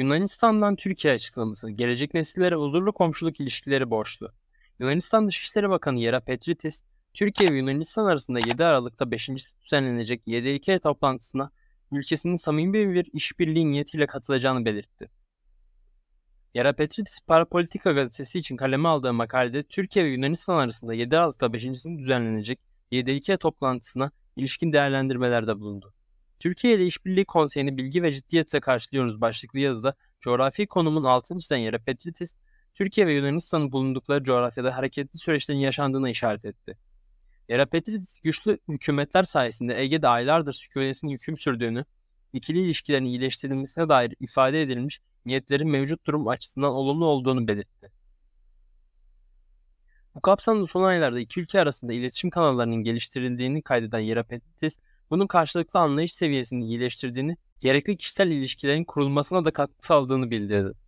Yunanistan'dan Türkiye açıklaması gelecek nesillere huzurlu komşuluk ilişkileri borçlu. Yunanistan Dışişleri Bakanı Yera Petritis, Türkiye ve Yunanistan arasında 7 Aralık'ta 5. düzenlenecek 7 toplantısına ülkesinin samimi bir işbirliği niyetiyle katılacağını belirtti. Yara Petritis Parapolitika gazetesi için kaleme aldığı makalede Türkiye ve Yunanistan arasında 7 Aralık'ta 5. düzenlenecek 7 YDK toplantısına ilişkin değerlendirmelerde bulundu. Türkiye ile İşbirliği Konseyi'ni bilgi ve ciddiyetle karşılıyoruz başlıklı yazıda coğrafi konumun altını çizen yere Petritis, Türkiye ve Yunanistan'ın bulundukları coğrafyada hareketli süreçlerin yaşandığına işaret etti. Yerapetritis güçlü hükümetler sayesinde Ege'de aylardır sükunetin hüküm sürdüğünü, ikili ilişkilerin iyileştirilmesine dair ifade edilmiş niyetlerin mevcut durum açısından olumlu olduğunu belirtti. Bu kapsamda son aylarda iki ülke arasında iletişim kanallarının geliştirildiğini kaydeden Yerapetritis, bunun karşılıklı anlayış seviyesini iyileştirdiğini, gerekli kişisel ilişkilerin kurulmasına da katkı sağladığını bildirdi.